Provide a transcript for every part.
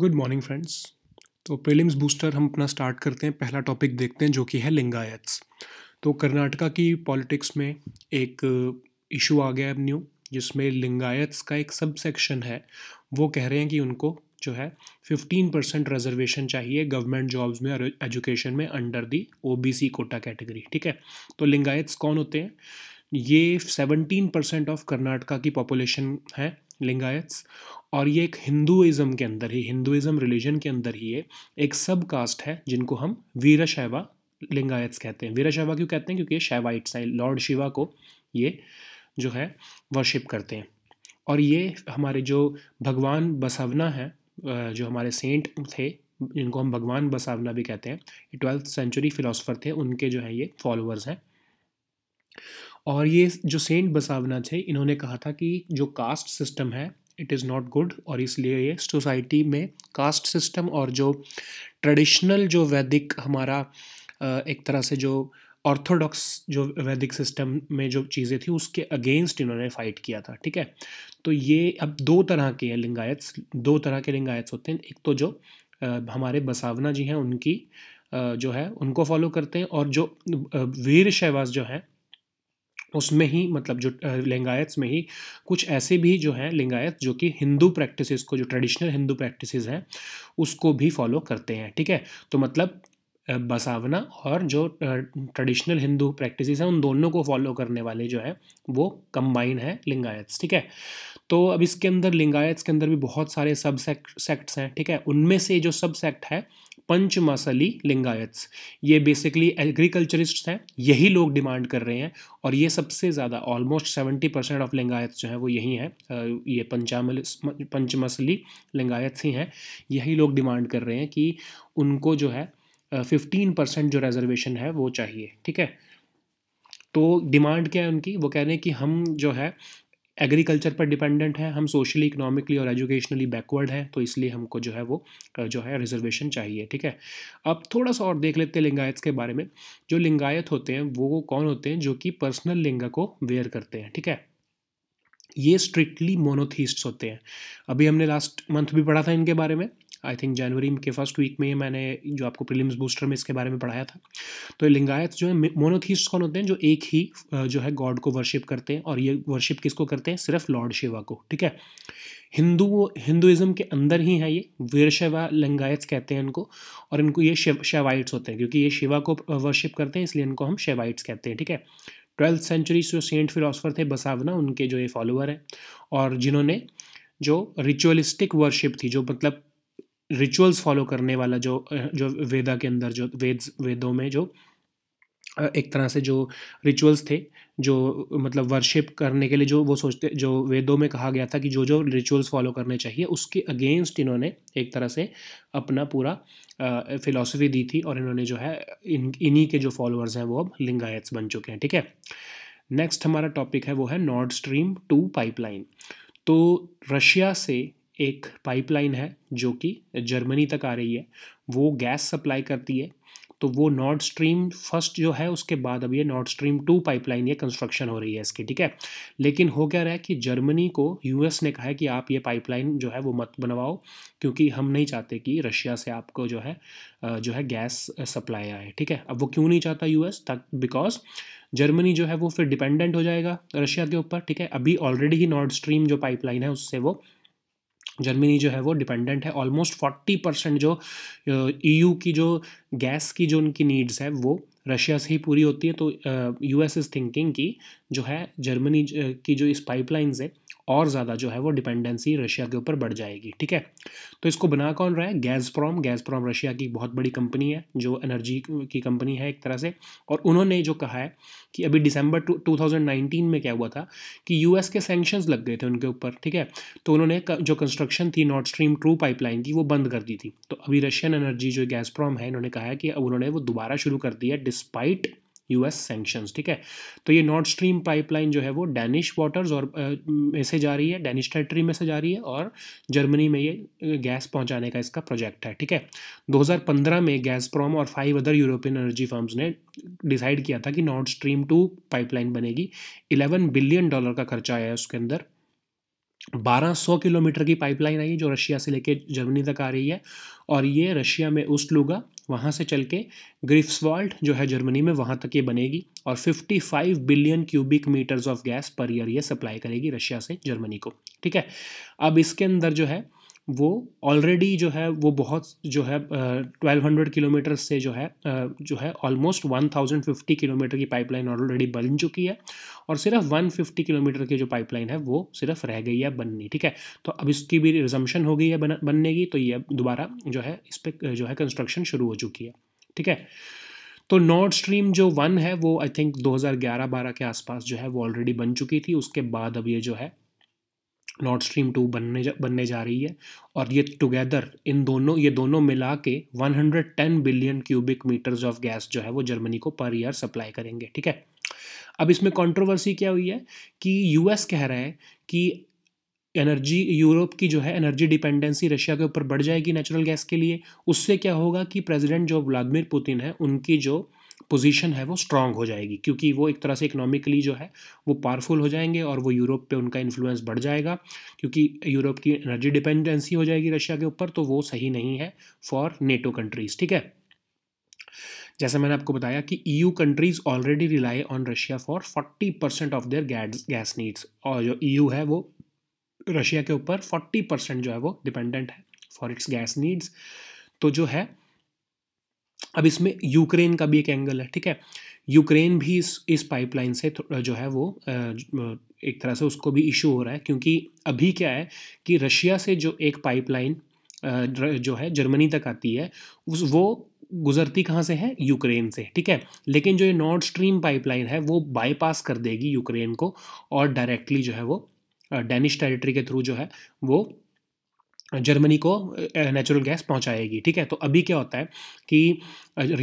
good morning friends तो prelims booster हम अपना स्टार्ट करते हैं पहला टॉपिक देखते हैं जो कि है लिंगायत्स तो कर्नाटका की पॉलिटिक्स में एक इशू आ गया अब न्यू जिसमें लिंगायत्स का एक सब सेक्शन है वो कह रहे हैं कि उनको जो है फिफ्टीन परसेंट रिजर्वेशन चाहिए गवर्नमेंट जॉब्स में और एजुकेशन में under the C quota category ठीक है तो लिंगायत्स कौन होते हैं ये सेवनटीन परसेंट ऑफ कर्नाटका की पॉपुलेशन है लिंगायत्स और ये एक हिंदुज़म के अंदर ही हिंदुज़म रिलीजन के अंदर ही ये एक सब कास्ट है जिनको हम वीर शैवा लिंगायत्स कहते हैं वीर शैवा क्यों कहते हैं क्योंकि ये शैवाइट्स हैं लॉर्ड शिवा को ये जो है वर्शिप करते हैं और ये हमारे जो भगवान बसवना है जो हमारे सेंट थे जिनको हम भगवान बसावना भी कहते हैं ट्वेल्थ सेंचुरी फिलोसफर थे उनके जो है ये फॉलोअर्स हैं और ये जो सेंट बसावना थे इन्होंने कहा था कि जो कास्ट सिस्टम है इट इज़ नॉट गुड और इसलिए ये सोसाइटी में कास्ट सिस्टम और जो ट्रेडिशनल जो वैदिक हमारा एक तरह से जो ऑर्थोडॉक्स जो वैदिक सिस्टम में जो चीज़ें थी उसके अगेंस्ट इन्होंने फाइट किया था ठीक है तो ये अब दो तरह के हैं लिंगायत्स दो तरह के लिंगायत्स होते हैं एक तो जो हमारे बसावना जी हैं उनकी जो है उनको फॉलो करते हैं और जो वीर शहवास जो हैं उसमें ही मतलब जो लिंगायत्स में ही कुछ ऐसे भी जो हैं लिंगायत जो कि हिंदू प्रैक्टिसेस को जो ट्रेडिशनल हिंदू प्रैक्टिसेस हैं उसको भी फॉलो करते हैं ठीक है तो मतलब बसावना और जो ट्रेडिशनल हिंदू प्रैक्टिसेस हैं उन दोनों को फॉलो करने वाले जो हैं वो कंबाइन है लिंगायत्स ठीक है तो अब इसके अंदर लिंगायत्स के अंदर भी बहुत सारे सब सेक्ट सेक्ट्स हैं ठीक है उनमें से जो सब सेक्ट है पंचमसली लिंगायत्स ये बेसिकली एग्रीकल्चरिस्ट हैं यही लोग डिमांड कर रहे हैं और ये सबसे ज़्यादा almost seventy percent of Lingayat जो हैं वो यही हैं ये पंचामल पंचमसली लिंगायत्स ही हैं यही लोग डिमांड कर रहे हैं कि उनको जो है फिफ्टीन परसेंट जो रिजर्वेशन है वो चाहिए ठीक है तो डिमांड क्या है उनकी वो कह रहे हैं कि हम जो है एग्रीकल्चर पर डिपेंडेंट है हम सोशली इकोनॉमिकली और एजुकेशनली बैकवर्ड हैं तो इसलिए हमको जो है वो जो है रिजर्वेशन चाहिए ठीक है अब थोड़ा सा और देख लेते हैं लिंगायत के बारे में जो लिंगायत होते हैं वो कौन होते हैं जो कि पर्सनल लिंगा को वेयर करते हैं ठीक है ये स्ट्रिक्टली मोनोथीस्ट होते हैं अभी हमने लास्ट मंथ भी पढ़ा था इनके बारे में आई थिंक जनवरी के फर्स्ट वीक में मैंने जो आपको प्रीलिम्स बूस्टर में इसके बारे में पढ़ाया था तो लिंगायत जो है मोनोथीस्ट कौन होते हैं जो एक ही जो है गॉड को वर्शिप करते हैं और ये वर्शिप किसको करते हैं सिर्फ लॉर्ड शिवा को ठीक है हिंदू हिंदुज़म के अंदर ही है ये वीरशैवा लिंगायत कहते हैं इनको और इनको ये शिव शेवाइट्स होते हैं क्योंकि ये शिवा को वर्शिप करते हैं इसलिए इनको हम शेवाइट्स कहते हैं ठीक है ट्वेल्थ सेंचुरी जो सेंट फिलोसफर थे बसावना उनके जो ये फॉलोअर हैं और जिन्होंने जो रिचुअलिस्टिक वर्शिप थी जो मतलब रिचुअल्स फॉलो करने वाला जो जो वेदा के अंदर जो वेद वेदों में जो एक तरह से जो रिचुअल्स थे जो मतलब वर्शिप करने के लिए जो वो सोचते जो वेदों में कहा गया था कि जो जो रिचुअल्स फॉलो करने चाहिए उसके अगेंस्ट इन्होंने एक तरह से अपना पूरा फिलॉसफी दी थी और इन्होंने जो है इन इन्हीं के जो फॉलोअर्स हैं वो अब लिंगायत्स बन चुके हैं ठीक है नेक्स्ट हमारा टॉपिक है वो है नॉर्ड स्ट्रीम टू पाइपलाइन तो रशिया से एक पाइपलाइन है जो कि जर्मनी तक आ रही है वो गैस सप्लाई करती है तो वो नॉर्थ स्ट्रीम फर्स्ट जो है उसके बाद अब ये नॉर्थ स्ट्रीम टू पाइपलाइन ये कंस्ट्रक्शन हो रही है इसकी ठीक है लेकिन हो क्या रहा है कि जर्मनी को यूएस ने कहा है कि आप ये पाइपलाइन जो है वो मत बनवाओ क्योंकि हम नहीं चाहते कि रशिया से आपको जो है जो है गैस सप्लाई आए ठीक है अब वो क्यों नहीं चाहता यू एस बिकॉज जर्मनी जो है वो फिर डिपेंडेंट हो जाएगा रशिया के ऊपर ठीक है अभी ऑलरेडी ही नॉर्थ स्ट्रीम जो पाइपलाइन है उससे वो जर्मनी जो है वो डिपेंडेंट है ऑलमोस्ट फोर्टी परसेंट जो ईयू e की जो गैस की जो उनकी नीड्स है वो रशिया से ही पूरी होती है तो यूएस इज़ थिंकिंग कि जो है जर्मनी की जो इस पाइपलाइंस है और ज़्यादा जो है वो डिपेंडेंसी रशिया के ऊपर बढ़ जाएगी ठीक है तो इसको बना कौन रहा है Gazprom Gazprom Russia की बहुत बड़ी कंपनी है जो एनर्जी की कंपनी है एक तरह से और उन्होंने जो कहा है कि अभी दिसंबर टू में क्या हुआ था कि यूएस के सेंक्शंस लग गए थे उनके ऊपर ठीक है तो उन्होंने जो कंस्ट्रक्शन थी नॉर्थ स्ट्रीम टू पाइपलाइन की वो बंद कर दी थी तो अभी रशियन एनर्जी जो गैस है इन्होंने कहा है कि अब उन्होंने वो दोबारा शुरू कर दिया है डिस्पाइट यूएस सेंक्शंस ठीक है तो ये नॉर्थ स्ट्रीम पाइपलाइन जो है वो डैनिश वाटर्स और में से जा रही है डैनिश टेरिटरी में से जा रही है और जर्मनी में ये गैस पहुंचाने का इसका प्रोजेक्ट है ठीक है 2015 में गैस प्रॉम और five other European energy firms ने डिसाइड किया था कि नॉर्थ स्ट्रीम टू पाइपलाइन बनेगी इलेवन बिलियन डॉलर का खर्चा आया है उसके अंदर 1200 किलोमीटर की पाइपलाइन आई जो रशिया से लेके जर्मनी तक आ रही है और ये रशिया में उस लूगा वहाँ से चल के ग्रिफ्सवाल्ट जो है जर्मनी में वहाँ तक ये बनेगी और 55 billion cubic metres of gas per year ये सप्लाई करेगी रशिया से जर्मनी को ठीक है अब इसके अंदर जो है वो ऑलरेडी जो है वो बहुत जो है ट्वेल्व हंड्रेड किलोमीटर से जो है जो है almost one thousand fifty kilometre की पाइपलाइन ऑलरेडी बन चुकी है और सिर्फ वन फिफ्टी किलोमीटर की जो पाइपलाइन है वो सिर्फ रह गई है बननी ठीक है तो अब इसकी भी रिजम्पन हो गई है बन, बनने की तो ये दोबारा जो है इस पर जो है कंस्ट्रक्शन शुरू हो चुकी है ठीक है तो नॉर्थ स्ट्रीम जो वन है वो आई थिंक 2011-12 के आसपास जो है वो ऑलरेडी बन चुकी थी उसके बाद अब ये जो है नॉर्ड स्ट्रीम टू बनने जा, बनने जा रही है और ये टुगेदर इन दोनों ये दोनों मिला के 110 billion cubic metres of gas जो है वो जर्मनी को पर ईयर सप्लाई करेंगे ठीक है अब इसमें कंट्रोवर्सी क्या हुई है कि यूएस कह रहे हैं कि एनर्जी यूरोप की जो है एनर्जी डिपेंडेंसी रशिया के ऊपर बढ़ जाएगी नेचुरल गैस के लिए उससे क्या होगा कि प्रेसिडेंट जो व्लादिमिर पुतिन है उनकी जो पोजीशन है वो स्ट्रांग हो जाएगी क्योंकि वो एक तरह से इकोनॉमिकली जो है वो पावरफुल हो जाएंगे और वो यूरोप पे उनका इन्फ्लुएंस बढ़ जाएगा क्योंकि यूरोप की एनर्जी डिपेंडेंसी हो जाएगी रशिया के ऊपर तो वो सही नहीं है फॉर नेटो कंट्रीज़ ठीक है जैसे मैंने आपको बताया कि EU countries already rely on Russia for forty percent of their gas gas needs और जो ईयू e है वो रशिया के ऊपर फोर्टी परसेंट जो है वो डिपेंडेंट है फॉर इट्स गैस नीड्स तो जो है अब इसमें यूक्रेन का भी एक एंगल है ठीक है यूक्रेन भी इस इस पाइपलाइन से जो है वो एक तरह से उसको भी इशू हो रहा है क्योंकि अभी क्या है कि रशिया से जो एक पाइपलाइन जो है जर्मनी तक आती है उस वो गुजरती कहाँ से है यूक्रेन से ठीक है लेकिन जो ये नॉर्थ स्ट्रीम पाइपलाइन है वो बाईपास कर देगी यूक्रेन को और डायरेक्टली जो है वो डेनिश टेरिटरी के थ्रू जो है वो जर्मनी को नेचुरल गैस पहुंचाएगी ठीक है तो अभी क्या होता है कि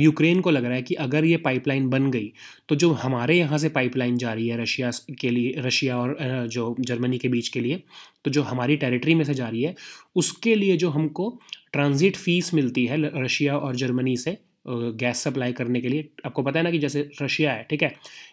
यूक्रेन को लग रहा है कि अगर ये पाइपलाइन बन गई तो जो हमारे यहाँ से पाइपलाइन जा रही है रशिया के लिए रशिया और जो जर्मनी के बीच के लिए तो जो हमारी टेरिटरी में से जा रही है उसके लिए जो हमको ट्रांजिट फीस मिलती है रशिया और जर्मनी से गैस सप्लाई करने के लिए आपको पता है ना कि जैसे रशिया है ठीक है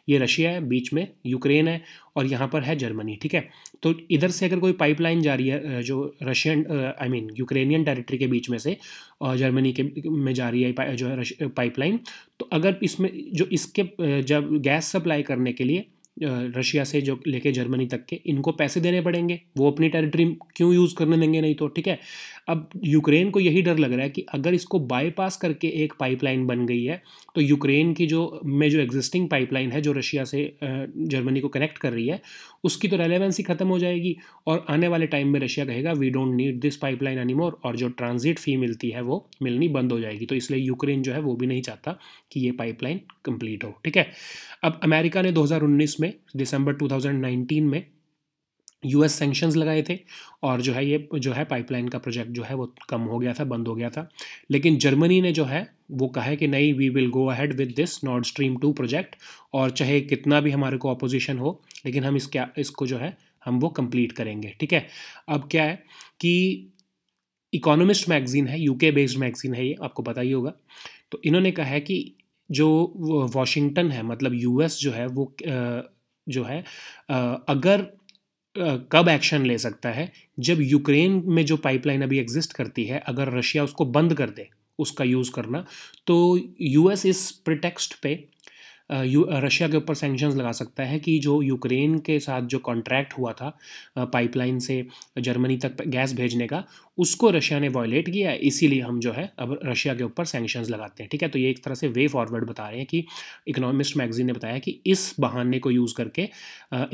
ये रशिया है बीच में यूक्रेन है और यहाँ पर है जर्मनी ठीक है तो इधर से अगर कोई पाइपलाइन जा रही है जो Russian I mean Ukrainian territory के बीच में से और जर्मनी के में जा रही है जो है पाइपलाइन तो अगर इसमें जो इसके जब गैस सप्लाई करने के लिए रशिया से जो लेके जर्मनी तक के इनको पैसे देने पड़ेंगे वो अपनी टेरिटरी क्यों यूज़ करने देंगे नहीं तो ठीक है अब यूक्रेन को यही डर लग रहा है कि अगर इसको बाईपास करके एक पाइपलाइन बन गई है तो यूक्रेन की जो में जो एग्जिस्टिंग पाइपलाइन है जो रशिया से जर्मनी को कनेक्ट कर रही है उसकी तो रेलेवेंसी ख़त्म हो जाएगी और आने वाले टाइम में रशिया कहेगा we don't need this pipeline more और जो ट्रांजिट फ़ी मिलती है वो मिलनी बंद हो जाएगी तो इसलिए यूक्रेन जो है वो भी नहीं चाहता कि ये पाइपलाइन कंप्लीट हो ठीक है अब अमेरिका ने 2019 में दिसंबर 2019 में यूएस सेंक्शंस लगाए थे और जो है ये जो है पाइपलाइन का प्रोजेक्ट जो है वो कम हो गया था बंद हो गया था लेकिन जर्मनी ने जो है वो कहा है कि नहीं we will go ahead with this Nord Stream two project और चाहे कितना भी हमारे को अपोजिशन हो लेकिन हम इसके इसको जो है हम वो कंप्लीट करेंगे ठीक है अब क्या है कि इकोनॉमिस्ट मैगज़ीन है यूके बेस्ड मैगज़ीन है ये आपको पता ही होगा तो इन्होंने कहा है कि जो वॉशिंगटन है मतलब यूएस जो है वो जो है अगर कब एक्शन ले सकता है जब यूक्रेन में जो पाइपलाइन अभी एग्जिस्ट करती है अगर रशिया उसको बंद कर दे उसका यूज़ करना तो यूएस इस प्रिटेक्स्ट पे यू रशिया के ऊपर सेंक्शंस लगा सकता है कि जो यूक्रेन के साथ जो कॉन्ट्रैक्ट हुआ था पाइपलाइन से जर्मनी तक गैस भेजने का उसको रशिया ने वॉयलेट किया है इसीलिए हम जो है अब रशिया के ऊपर सेंक्शंस लगाते हैं ठीक है तो ये एक तरह से वे फॉरवर्ड बता रहे हैं कि इकोनॉमिस्ट मैगजीन ने बताया कि इस बहाने को यूज़ करके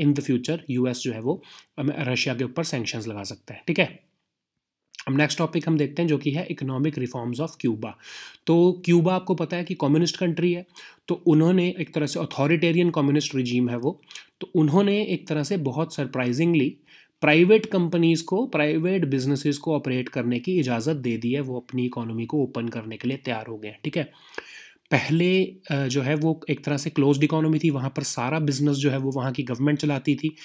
इन द फ्यूचर यूएस जो है वो रशिया के ऊपर सेंक्शंस लगा सकता है ठीक है अब नेक्स्ट टॉपिक हम देखते हैं जो कि है इकोनॉमिक रिफॉर्म्स ऑफ क्यूबा तो क्यूबा आपको पता है कि कम्युनिस्ट कंट्री है तो उन्होंने एक तरह से अथॉरिटेरियन कम्युनिस्ट रिजीम है वो तो उन्होंने एक तरह से बहुत सरप्राइजिंगली प्राइवेट कंपनीज़ को प्राइवेट बिजनेसेस को ऑपरेट करने की इजाज़त दे दी है वो अपनी इकोनॉमी को ओपन करने के लिए तैयार हो गए हैं ठीक है पहले जो है वो एक तरह से क्लोज इकोनॉमी थी वहाँ पर सारा बिजनेस जो है वो वहाँ की गवर्नमेंट चलाती थी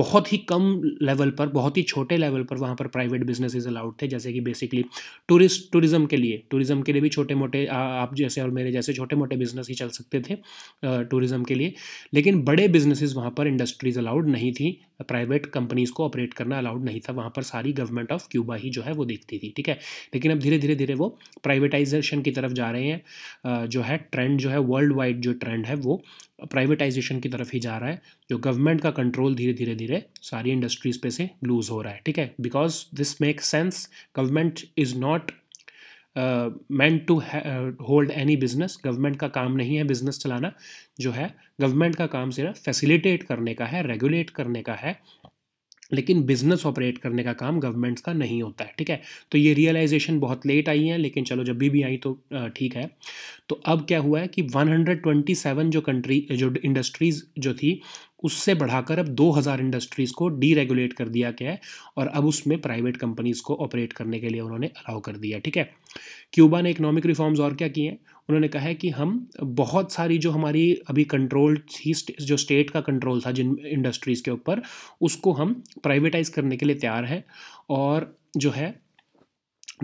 बहुत ही कम लेवल पर बहुत ही छोटे लेवल पर वहाँ पर प्राइवेट बिजनेसेस अलाउड थे जैसे कि बेसिकली टूरिस्ट टूरिज़्म के लिए टूरिज़्म के लिए भी छोटे मोटे आप जैसे और मेरे जैसे छोटे मोटे बिजनेस ही चल सकते थे टूरिज़म के लिए लेकिन बड़े बिजनेसिस वहाँ पर इंडस्ट्रीज़ अलाउड नहीं थी प्राइवेट कंपनीज़ को ऑपरेट करना अलाउड नहीं था वहाँ पर सारी गवर्नमेंट ऑफ क्यूबा ही जो है वो देखती थी ठीक है लेकिन अब धीरे धीरे धीरे वो प्राइवेटाइजेशन की तरफ जा रहे हैं जो है ट्रेंड जो है वर्ल्ड वाइड जो ट्रेंड है वो प्राइवेटाइजेशन की तरफ ही जा रहा है जो गवर्नमेंट का कंट्रोल धीरे धीरे धीरे सारी इंडस्ट्रीज़ पे से लूज़ हो रहा है ठीक है because this make sense government is not meant to hold any business government का काम नहीं है बिजनेस चलाना जो है गवर्नमेंट का काम सिर्फ फैसिलिटेट करने का है रेगुलेट करने का है लेकिन बिजनेस ऑपरेट करने का काम गवर्नमेंट्स का नहीं होता है ठीक है तो ये रियलाइजेशन बहुत लेट आई है लेकिन चलो जब भी भी आई तो ठीक है तो अब क्या हुआ है कि 127 जो कंट्री जो इंडस्ट्रीज़ जो थी उससे बढ़ाकर अब 2000 इंडस्ट्रीज़ को डीरेगुलेट कर दिया गया है और अब उसमें प्राइवेट कंपनीज़ को ऑपरेट करने के लिए उन्होंने अलाउ कर दिया ठीक है क्यूबा ने इकोनॉमिक रिफॉर्म्स और क्या किए हैं उन्होंने कहा है कि हम बहुत सारी जो हमारी अभी कंट्रोल थी जो स्टेट का कंट्रोल था जिन इंडस्ट्रीज़ के ऊपर उसको हम प्राइवेटाइज करने के लिए तैयार हैं और जो है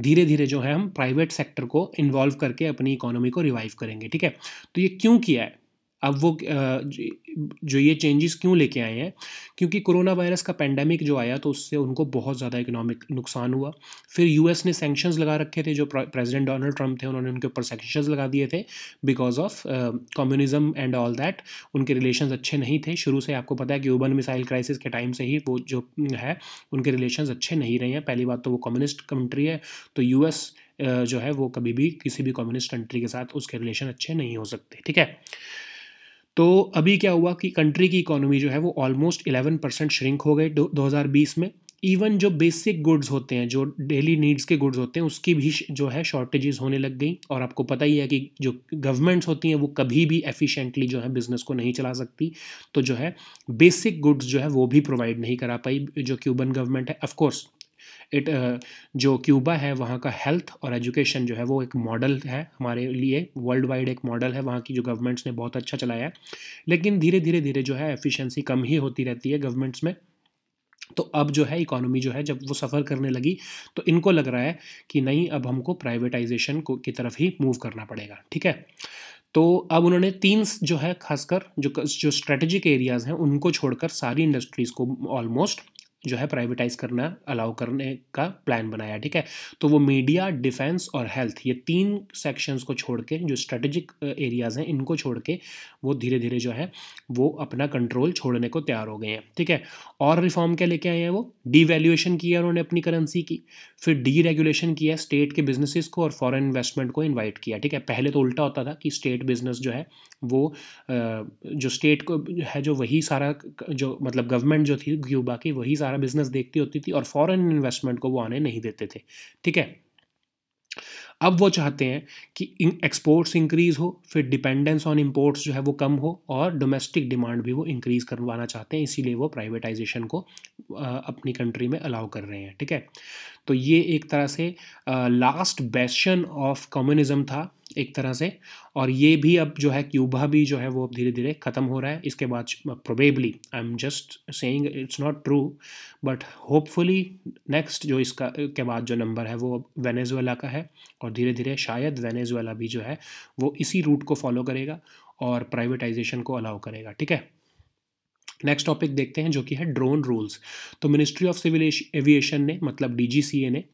धीरे धीरे जो है हम प्राइवेट सेक्टर को इन्वॉल्व करके अपनी इकोनॉमी को रिवाइव करेंगे ठीक है तो ये क्यों किया है अब वो जो ये चेंजेस क्यों लेके आए हैं क्योंकि कोरोना वायरस का पैंडमिक जो आया तो उससे उनको बहुत ज़्यादा इकोनॉमिक नुकसान हुआ फिर यूएस ने सेंक्शंस लगा रखे थे जो प्रेसिडेंट डोनाल्ड ट्रंप थे उन्होंने उनके ऊपर सेंक्शंस लगा दिए थे because of communism and all that उनके रिलेशन अच्छे नहीं थे शुरू से आपको पता है कि ओबन मिसाइल क्राइसिस के टाइम से ही वो जो है उनके रिलेशन अच्छे नहीं रहे हैं पहली बात तो वो कम्युनिस्ट कंट्री है तो यू जो है वो कभी भी किसी भी कम्युनिस्ट कंट्री के साथ उसके रिलेशन अच्छे नहीं हो सकते ठीक है तो अभी क्या हुआ कि कंट्री की इकोनॉमी जो है वो ऑलमोस्ट इलेवन परसेंट श्रिंक हो गई 2020 में इवन जो बेसिक गुड्स होते हैं जो डेली नीड्स के गुड्स होते हैं उसकी भी जो है शॉर्टेजेस होने लग गई और आपको पता ही है कि जो गवर्नमेंट्स होती हैं वो कभी भी एफिशिएंटली जो है बिज़नेस को नहीं चला सकती तो जो है बेसिक गुड्स जो है वो भी प्रोवाइड नहीं करा पाई जो क्यूबन गवर्नमेंट है ऑफकोर्स इट uh, जो क्यूबा है वहाँ का हेल्थ और एजुकेशन जो है वो एक मॉडल है हमारे लिए वर्ल्ड वाइड एक मॉडल है वहाँ की जो गवर्नमेंट्स ने बहुत अच्छा चलाया है लेकिन धीरे धीरे धीरे जो है एफिशिएंसी कम ही होती रहती है गवर्नमेंट्स में तो अब जो है इकोनॉमी जो है जब वो सफ़र करने लगी तो इनको लग रहा है कि नहीं अब हमको प्राइवेटाइजेशन को की तरफ ही मूव करना पड़ेगा ठीक है तो अब उन्होंने तीन जो है खासकर जो जो स्ट्रेटेजिक एरियाज़ हैं उनको छोड़कर सारी इंडस्ट्रीज़ को ऑलमोस्ट जो है प्राइवेटाइज करना अलाउ करने का प्लान बनाया ठीक है तो वो मीडिया डिफेंस और हेल्थ ये तीन सेक्शंस को छोड़ के जो स्ट्रेटेजिक एरियाज़ हैं इनको छोड़ के वो धीरे धीरे जो है वो अपना कंट्रोल छोड़ने को तैयार हो गए हैं ठीक है और रिफॉर्म क्या लेके आए हैं वो डीवैल्यूएशन किया उन्होंने अपनी करेंसी की फिर डी रेगुलेशन किया स्टेट के बिजनेसिस को और फॉरन इन्वेस्टमेंट को इन्वाइट किया ठीक है पहले तो उल्टा होता था कि स्टेट बिजनेस जो है वो जो स्टेट को है जो वही सारा जो मतलब गवर्नमेंट जो थी क्यूबा की वही सारा सारा बिजनेस देखती होती थी और फॉरेन इन्वेस्टमेंट को वो आने नहीं देते थे ठीक है अब वो चाहते हैं कि एक्सपोर्ट्स इंक्रीज़ हो फिर डिपेंडेंस ऑन इंपोर्ट्स जो है वो कम हो और डोमेस्टिक डिमांड भी वो इंक्रीज़ करवाना चाहते हैं इसीलिए वो प्राइवेटाइजेशन को अपनी कंट्री में अलाउ कर रहे हैं ठीक है तो ये एक तरह से लास्ट बेस्टन ऑफ कम्युनिज्म था एक तरह से और ये भी अब जो है क्यूबा भी जो है वो अब धीरे धीरे ख़त्म हो रहा है इसके बाद probably I am just saying it's not true but hopefully next जो इसका के बाद जो नंबर है वो अब वेनेजुएला का है और धीरे धीरे शायद वेनेजुएला भी जो है वो इसी रूट को फॉलो करेगा और प्राइवेटाइजेशन को अलाउ करेगा ठीक है नेक्स्ट टॉपिक देखते हैं जो कि है ड्रोन रूल्स तो मिनिस्ट्री ऑफ सिविल एविएशन ने मतलब डीजीसीए ने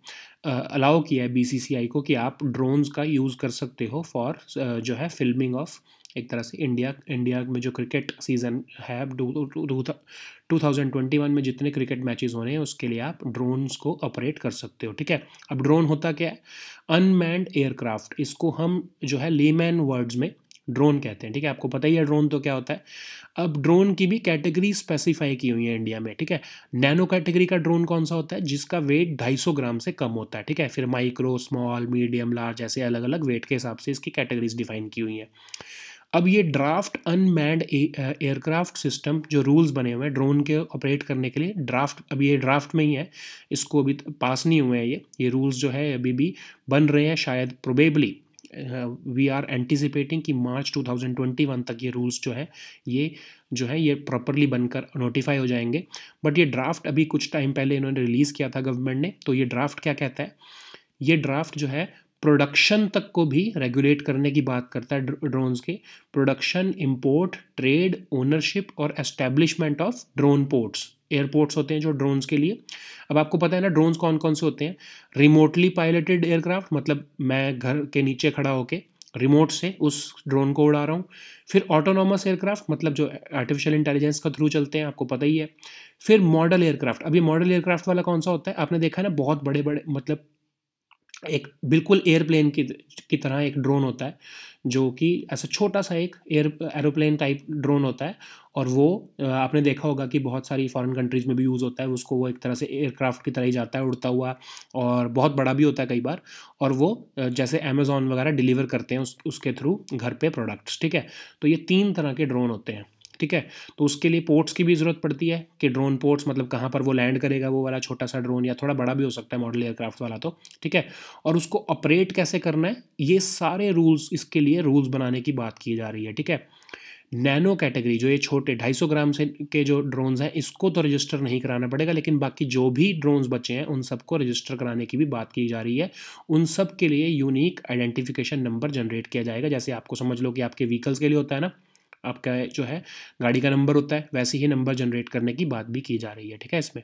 अलाउ किया है बीसीसीआई को कि आप ड्रोन्स का यूज़ कर सकते हो फॉर जो है फिल्मिंग ऑफ एक तरह से इंडिया इंडिया में जो क्रिकेट सीज़न है टू थाउजेंड ट्वेंटी वन में जितने क्रिकेट मैचेस होने हैं उसके लिए आप ड्रोन्स को ऑपरेट कर सकते हो ठीक है अब ड्रोन होता क्या है अनमैंड एयरक्राफ्ट इसको हम जो है लेमैन वर्ड्स में ड्रोन कहते हैं ठीक है आपको पता ही है ड्रोन तो क्या होता है अब ड्रोन की भी कैटेगरी स्पेसिफाई की हुई है इंडिया में ठीक है नैनो कैटेगरी का ड्रोन कौन सा होता है जिसका वेट 250 ग्राम से कम होता है ठीक है फिर माइक्रो स्मॉल मीडियम लार्ज ऐसे अलग अलग वेट के हिसाब से इसकी कैटेगरीज डिफाइन की हुई हैं अब ये ड्राफ्ट अनमैंड एयरक्राफ्ट सिस्टम जो रूल्स बने हुए हैं ड्रोन के ऑपरेट करने के लिए ड्राफ्ट अभी ये ड्राफ्ट में ही है इसको अभी तो पास नहीं हुए हैं ये ये रूल्स जो है अभी भी बन रहे हैं शायद प्रोबेबली वी आर एंटिसिपेटिंग कि मार्च 2021 तक ये रूल्स जो है ये जो है ये प्रॉपरली बनकर नोटिफाई हो जाएंगे बट ये ड्राफ्ट अभी कुछ टाइम पहले इन्होंने रिलीज़ किया था गवर्नमेंट ने तो ये ड्राफ्ट क्या कहता है ये ड्राफ्ट जो है प्रोडक्शन तक को भी रेगुलेट करने की बात करता है ड्रोन्स के प्रोडक्शन इंपोर्ट ट्रेड ओनरशिप और establishment of drone ports airports होते हैं जो ड्रोन्स के लिए अब आपको पता है ना ड्रोन्स कौन कौन से होते हैं रिमोटली पायलटेड एयरक्राफ्ट मतलब मैं घर के नीचे खड़ा होकर रिमोट से उस ड्रोन को उड़ा रहा हूँ फिर ऑटोनॉमस एयरक्राफ्ट मतलब जो आर्टिफिशियल इंटेलिजेंस का थ्रू चलते हैं आपको पता ही है फिर मॉडल एयरक्राफ्ट अभी मॉडल एयरक्राफ्ट वाला कौन सा होता है आपने देखा है ना बहुत बड़े बड़े मतलब एक बिल्कुल एयरप्लेन की की तरह एक ड्रोन होता है जो कि ऐसा छोटा सा एक एयर एरोप्लेन टाइप ड्रोन होता है और वो आपने देखा होगा कि बहुत सारी फॉरेन कंट्रीज़ में भी यूज़ होता है उसको वो एक तरह से एयरक्राफ्ट की तरह ही जाता है उड़ता हुआ और बहुत बड़ा भी होता है कई बार और वो जैसे अमेज़ोन वगैरह डिलीवर करते हैं उस, उसके थ्रू घर पे प्रोडक्ट्स ठीक है तो ये तीन तरह के ड्रोन होते हैं ठीक है तो उसके लिए पोर्ट्स की भी ज़रूरत पड़ती है कि ड्रोन पोर्ट्स मतलब कहाँ पर वो लैंड करेगा वो वाला छोटा सा ड्रोन या थोड़ा बड़ा भी हो सकता है मॉडल एयरक्राफ्ट वाला तो ठीक है और उसको ऑपरेट कैसे करना है ये सारे रूल्स इसके लिए रूल्स बनाने की बात की जा रही है ठीक है नैनो कैटेगरी जो ये छोटे 250 ग्राम से के जो ड्रोन्स हैं इसको तो रजिस्टर नहीं कराना पड़ेगा लेकिन बाकी जो भी ड्रोन्स बचे हैं उन सबको रजिस्टर कराने की भी बात की जा रही है उन सब के लिए यूनिक आइडेंटिफिकेशन नंबर जनरेट किया जाएगा जैसे आपको समझ लो कि आपके व्हीकल्स के लिए होता है ना आपका जो है गाड़ी का नंबर होता है वैसे ही नंबर जनरेट करने की बात भी की जा रही है ठीक है इसमें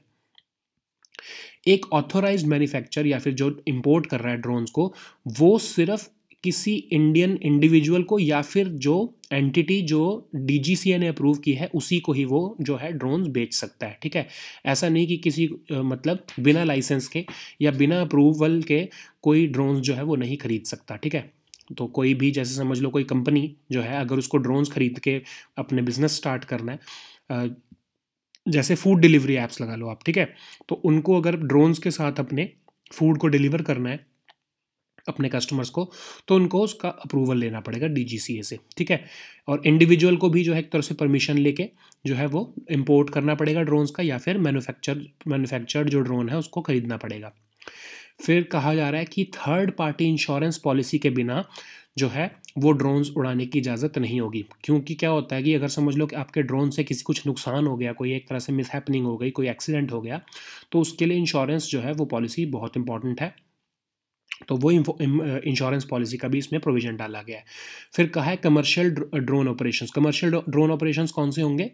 एक ऑथोराइज मैन्युफैक्चर या फिर जो इंपोर्ट कर रहा है ड्रोन्स को वो सिर्फ किसी इंडियन इंडिविजुअल को या फिर जो एंटिटी जो डीजीसीए ने अप्रूव की है उसी को ही वो जो है ड्रोन्स बेच सकता है ठीक है ऐसा नहीं कि किसी मतलब बिना लाइसेंस के या बिना अप्रूवल के कोई ड्रोन्स जो है वो नहीं खरीद सकता ठीक है तो कोई भी जैसे समझ लो कोई कंपनी जो है अगर उसको ड्रोन्स खरीद के अपने बिजनेस स्टार्ट करना है जैसे फूड डिलीवरी ऐप्स लगा लो आप ठीक है तो उनको अगर ड्रोन्स के साथ अपने फूड को डिलीवर करना है अपने कस्टमर्स को तो उनको उसका अप्रूवल लेना पड़ेगा डी से ठीक है और इंडिविजुअल को भी जो है एक तरह से परमिशन लेके जो है वो इम्पोर्ट करना पड़ेगा ड्रोन्स का या फिर मैनुफैक्चर मैनुफैक्चर्ड जो ड्रोन है उसको खरीदना पड़ेगा फिर कहा जा रहा है कि थर्ड पार्टी इंश्योरेंस पॉलिसी के बिना जो है वो ड्रोन्स उड़ाने की इजाज़त नहीं होगी क्योंकि क्या होता है कि अगर समझ लो कि आपके ड्रोन से किसी कुछ नुकसान हो गया कोई एक तरह से मिसहैपनिंग हो गई कोई एक्सीडेंट हो गया तो उसके लिए इंश्योरेंस जो है वो पॉलिसी बहुत इंपॉर्टेंट है तो वो इंश्योरेंस पॉलिसी का भी इसमें प्रोविजन डाला गया है फिर कहा है commercial drone operation commercial drone operation कौन से होंगे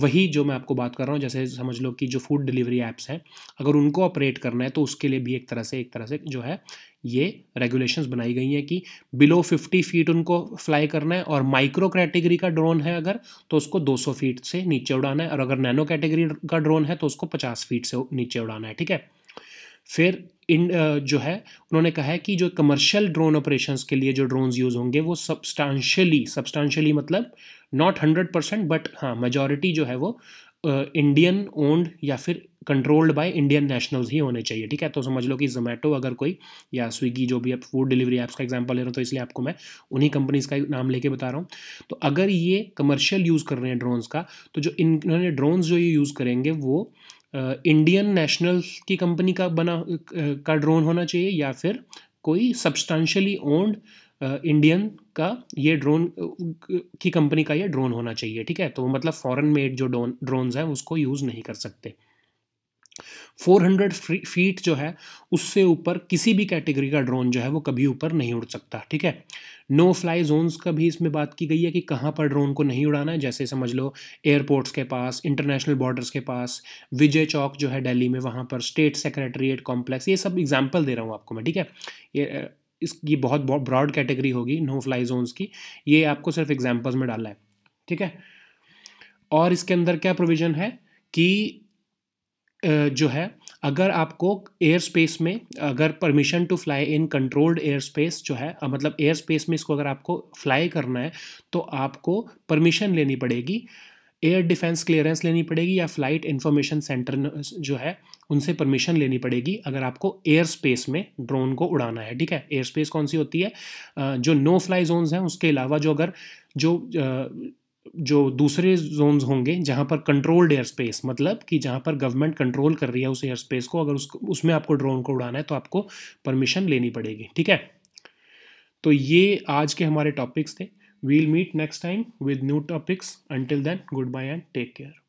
वही जो मैं आपको बात कर रहा हूँ जैसे समझ लो कि जो फूड डिलीवरी ऐप्स हैं अगर उनको ऑपरेट करना है तो उसके लिए भी एक तरह से एक तरह से जो है ये रेगुलेशंस बनाई गई हैं कि बिलो 50 फीट उनको फ्लाई करना है और माइक्रो कैटेगरी का ड्रोन है अगर तो उसको 200 फीट से नीचे उड़ाना है और अगर नैनो कैटेगरी का ड्रोन है तो उसको 50 फीट से नीचे उड़ाना है ठीक है फिर इन जो है उन्होंने कहा है कि जो कमर्शियल ड्रोन ऑपरेशंस के लिए जो ड्रोन्स यूज़ होंगे वो सब्सटैंशली सब्सटैंशली मतलब नॉट हंड्रेड परसेंट बट हाँ मेजॉरिटी जो है वो इंडियन ओन्ड या फिर कंट्रोल्ड बाय इंडियन नेशनल्स ही होने चाहिए ठीक है तो समझ लो कि जोमेटो अगर कोई या स्विगी जो भी आप फूड डिलीवरी ऐप्स का एग्जांपल ले रहा हूँ तो इसलिए आपको मैं उन्हीं कंपनीज का नाम लेके बता रहा हूँ तो अगर ये कमर्शियल यूज़ कर रहे हैं ड्रोन्स का तो जो इन्होंने ड्रोन्स जो ये यूज़ करेंगे वो इंडियन नेशनल्स की कंपनी का बना का ड्रोन होना चाहिए या फिर कोई सब्सटैंशली ओन्ड इंडियन का ये ड्रोन की कंपनी का ये ड्रोन होना चाहिए ठीक है तो मतलब फॉरेन मेड जो ड्रोन ड्रोन्स हैं उसको यूज़ नहीं कर सकते 400 फीट जो है उससे ऊपर किसी भी कैटेगरी का ड्रोन जो है वो कभी ऊपर नहीं उड़ सकता ठीक है नो फ्लाई जोन्स का भी इसमें बात की गई है कि कहाँ पर ड्रोन को नहीं उड़ाना है जैसे समझ लो एयरपोर्ट्स के पास इंटरनेशनल बॉर्डर्स के पास विजय चौक जो है दिल्ली में वहाँ पर स्टेट सेक्रेटरीट कॉम्प्लेक्स ये सब एग्जाम्पल दे रहा हूँ आपको मैं ठीक है ये इस ये बहुत ब्रॉड कैटेगरी होगी नो फ्लाई जोन्स की ये आपको सिर्फ एग्जाम्पल्स में डालना है ठीक है और इसके अंदर क्या प्रोविज़न है कि जो है अगर आपको एयर स्पेस में अगर permission to fly in controlled air space जो है मतलब एयर स्पेस में इसको अगर आपको फ्लाई करना है तो आपको परमिशन लेनी पड़ेगी एयर डिफेंस क्लियरेंस लेनी पड़ेगी या फ्लाइट इन्फॉर्मेशन सेंटर जो है उनसे परमिशन लेनी पड़ेगी अगर आपको एयर स्पेस में ड्रोन को उड़ाना है ठीक है एयर स्पेस कौन सी होती है जो नो फ्लाई जोन्स हैं उसके अलावा जो अगर जो जो दूसरे जोन्स होंगे जहाँ पर कंट्रोल्ड एयर स्पेस मतलब कि जहाँ पर गवर्नमेंट कंट्रोल कर रही है उस एयर स्पेस को अगर उस उसमें आपको ड्रोन को उड़ाना है तो आपको परमिशन लेनी पड़ेगी ठीक है तो ये आज के हमारे टॉपिक्स थे we'll meet next time with new topics until then goodbye and take care